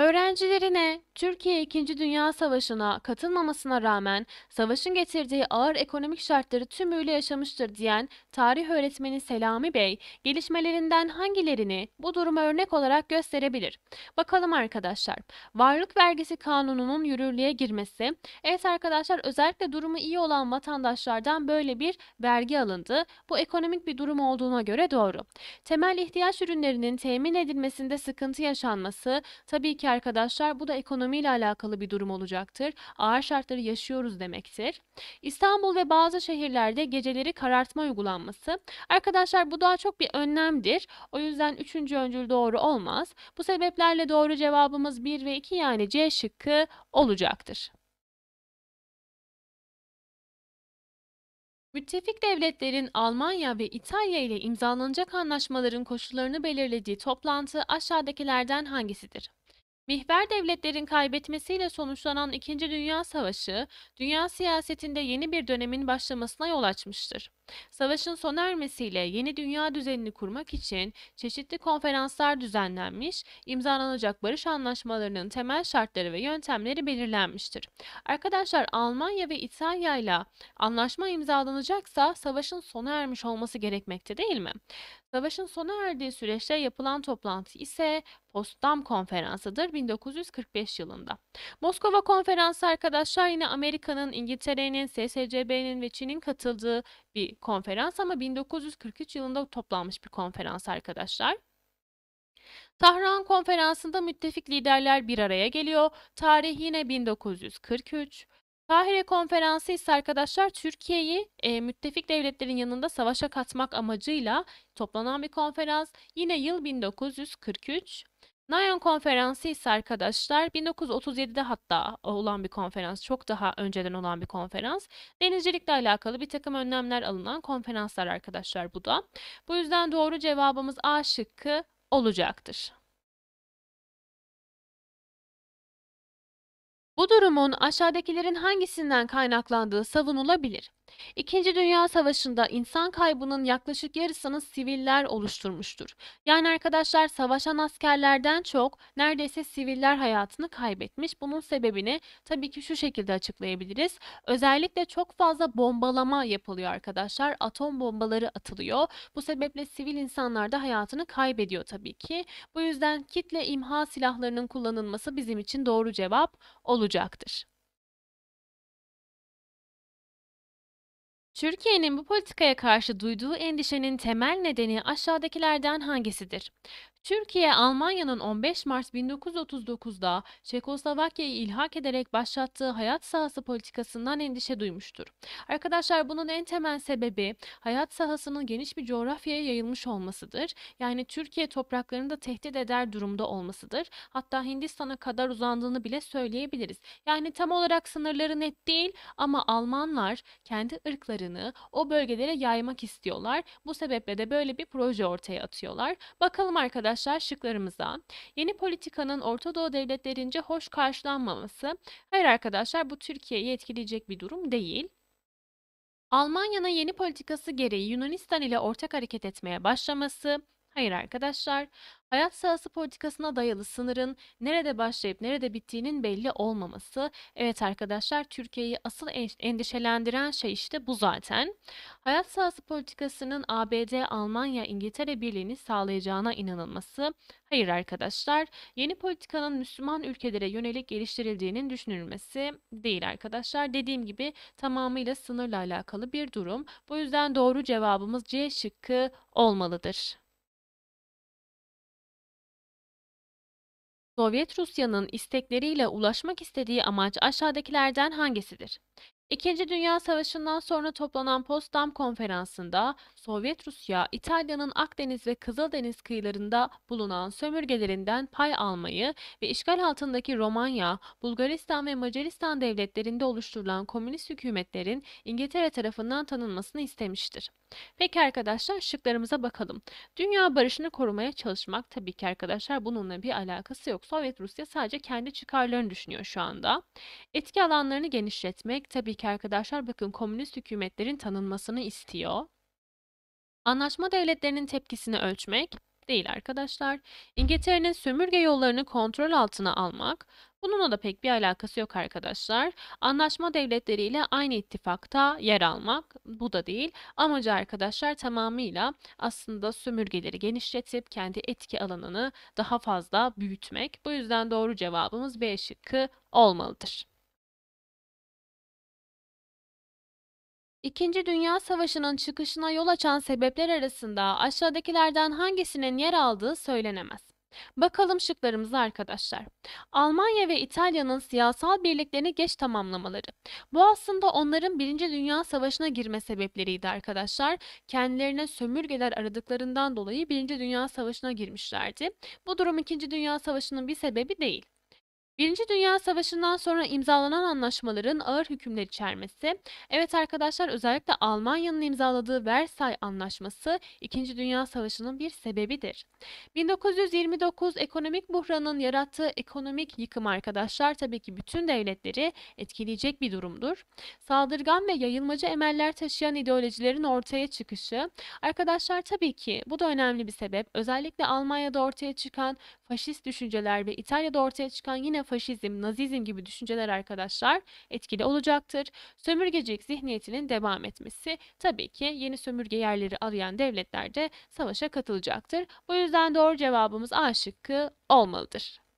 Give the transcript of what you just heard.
Öğrencilerine Türkiye 2. Dünya Savaşı'na katılmamasına rağmen savaşın getirdiği ağır ekonomik şartları tümüyle yaşamıştır diyen tarih öğretmeni Selami Bey, gelişmelerinden hangilerini bu duruma örnek olarak gösterebilir? Bakalım arkadaşlar. Varlık vergisi kanununun yürürlüğe girmesi, evet arkadaşlar özellikle durumu iyi olan vatandaşlardan böyle bir vergi alındı. Bu ekonomik bir durum olduğuna göre doğru. Temel ihtiyaç ürünlerinin temin edilmesinde sıkıntı yaşanması tabii ki arkadaşlar bu da ekonomiyle alakalı bir durum olacaktır. Ağır şartları yaşıyoruz demektir. İstanbul ve bazı şehirlerde geceleri karartma uygulanması. Arkadaşlar bu daha çok bir önlemdir. O yüzden üçüncü öncül doğru olmaz. Bu sebeplerle doğru cevabımız 1 ve 2 yani C şıkkı olacaktır. Müttefik devletlerin Almanya ve İtalya ile imzalanacak anlaşmaların koşullarını belirlediği toplantı aşağıdakilerden hangisidir? Mihver devletlerin kaybetmesiyle sonuçlanan İkinci Dünya Savaşı, dünya siyasetinde yeni bir dönemin başlamasına yol açmıştır. Savaşın sona ermesiyle yeni dünya düzenini kurmak için çeşitli konferanslar düzenlenmiş, imzalanacak barış anlaşmalarının temel şartları ve yöntemleri belirlenmiştir. Arkadaşlar Almanya ve İtalya ile anlaşma imzalanacaksa savaşın sona ermiş olması gerekmekte değil mi? Savaşın sona erdiği süreçte yapılan toplantı ise Postdam Konferansı'dır 1945 yılında. Moskova Konferansı arkadaşlar yine Amerika'nın, İngiltere'nin, SSCB'nin ve Çin'in katıldığı bir konferans ama 1943 yılında toplanmış bir konferans arkadaşlar. Tahran Konferansı'nda müttefik liderler bir araya geliyor. Tarih yine 1943. Kahire Konferansı ise arkadaşlar Türkiye'yi e, müttefik devletlerin yanında savaşa katmak amacıyla toplanan bir konferans. Yine yıl 1943. Nyon konferansı ise arkadaşlar 1937'de hatta olan bir konferans, çok daha önceden olan bir konferans. Denizcilikle alakalı bir takım önlemler alınan konferanslar arkadaşlar bu da. Bu yüzden doğru cevabımız A şıkkı olacaktır. Bu durumun aşağıdakilerin hangisinden kaynaklandığı savunulabilir? İkinci Dünya Savaşı'nda insan kaybının yaklaşık yarısını siviller oluşturmuştur. Yani arkadaşlar savaşan askerlerden çok neredeyse siviller hayatını kaybetmiş. Bunun sebebini tabii ki şu şekilde açıklayabiliriz. Özellikle çok fazla bombalama yapılıyor arkadaşlar. Atom bombaları atılıyor. Bu sebeple sivil insanlar da hayatını kaybediyor tabii ki. Bu yüzden kitle imha silahlarının kullanılması bizim için doğru cevap olacaktır. Türkiye'nin bu politikaya karşı duyduğu endişenin temel nedeni aşağıdakilerden hangisidir? Türkiye, Almanya'nın 15 Mart 1939'da Çekoslovakya'yı ilhak ederek başlattığı hayat sahası politikasından endişe duymuştur. Arkadaşlar bunun en temel sebebi hayat sahasının geniş bir coğrafyaya yayılmış olmasıdır. Yani Türkiye topraklarını da tehdit eder durumda olmasıdır. Hatta Hindistan'a kadar uzandığını bile söyleyebiliriz. Yani tam olarak sınırları net değil ama Almanlar kendi ırklarını o bölgelere yaymak istiyorlar. Bu sebeple de böyle bir proje ortaya atıyorlar. Bakalım arkadaşlar arkadaşlar şıklarımıza. Yeni politikanın Orta Doğu devletlerince hoş karşılanmaması. Hayır arkadaşlar bu Türkiye'yi etkileyecek bir durum değil. Almanya'nın yeni politikası gereği Yunanistan ile ortak hareket etmeye başlaması. Hayır arkadaşlar. Hayat sahası politikasına dayalı sınırın nerede başlayıp nerede bittiğinin belli olmaması. Evet arkadaşlar Türkiye'yi asıl endişelendiren şey işte bu zaten. Hayat sahası politikasının ABD, Almanya, İngiltere birliğini sağlayacağına inanılması. Hayır arkadaşlar yeni politikanın Müslüman ülkelere yönelik geliştirildiğinin düşünülmesi değil arkadaşlar. Dediğim gibi tamamıyla sınırla alakalı bir durum. Bu yüzden doğru cevabımız C şıkkı olmalıdır. Sovyet Rusya'nın istekleriyle ulaşmak istediği amaç aşağıdakilerden hangisidir? İkinci Dünya Savaşı'ndan sonra toplanan Potsdam Konferansı'nda Sovyet Rusya, İtalya'nın Akdeniz ve Kızıldeniz kıyılarında bulunan sömürgelerinden pay almayı ve işgal altındaki Romanya, Bulgaristan ve Macaristan devletlerinde oluşturulan komünist hükümetlerin İngiltere tarafından tanınmasını istemiştir. Peki arkadaşlar şıklarımıza bakalım. Dünya barışını korumaya çalışmak tabii ki arkadaşlar bununla bir alakası yok. Sovyet Rusya sadece kendi çıkarlarını düşünüyor şu anda. Etki alanlarını genişletmek tabii ki ülke arkadaşlar bakın komünist hükümetlerin tanınmasını istiyor. Anlaşma devletlerinin tepkisini ölçmek değil arkadaşlar. İngiltere'nin sömürge yollarını kontrol altına almak, bununla da pek bir alakası yok arkadaşlar. Anlaşma devletleriyle aynı ittifakta yer almak, bu da değil. Amacı arkadaşlar tamamıyla aslında sömürgeleri genişletip kendi etki alanını daha fazla büyütmek. Bu yüzden doğru cevabımız B şıkkı olmalıdır. İkinci Dünya Savaşı'nın çıkışına yol açan sebepler arasında aşağıdakilerden hangisinin yer aldığı söylenemez. Bakalım şıklarımıza arkadaşlar. Almanya ve İtalya'nın siyasal birliklerini geç tamamlamaları. Bu aslında onların Birinci Dünya Savaşı'na girme sebepleriydi arkadaşlar. Kendilerine sömürgeler aradıklarından dolayı Birinci Dünya Savaşı'na girmişlerdi. Bu durum İkinci Dünya Savaşı'nın bir sebebi değil. Birinci Dünya Savaşı'ndan sonra imzalanan anlaşmaların ağır hükümler içermesi, evet arkadaşlar özellikle Almanya'nın imzaladığı Versay Anlaşması İkinci Dünya Savaşı'nın bir sebebidir. 1929 ekonomik buhranın yarattığı ekonomik yıkım arkadaşlar tabii ki bütün devletleri etkileyecek bir durumdur. Saldırgan ve yayılmacı emeller taşıyan ideolojilerin ortaya çıkışı, arkadaşlar tabii ki bu da önemli bir sebep. Özellikle Almanya'da ortaya çıkan faşist düşünceler ve İtalya'da ortaya çıkan yine faşizm, nazizm gibi düşünceler arkadaşlar etkili olacaktır. Sömürgecilik zihniyetinin devam etmesi tabii ki yeni sömürge yerleri arayan devletlerde savaşa katılacaktır. Bu yüzden doğru cevabımız A şıkkı olmalıdır.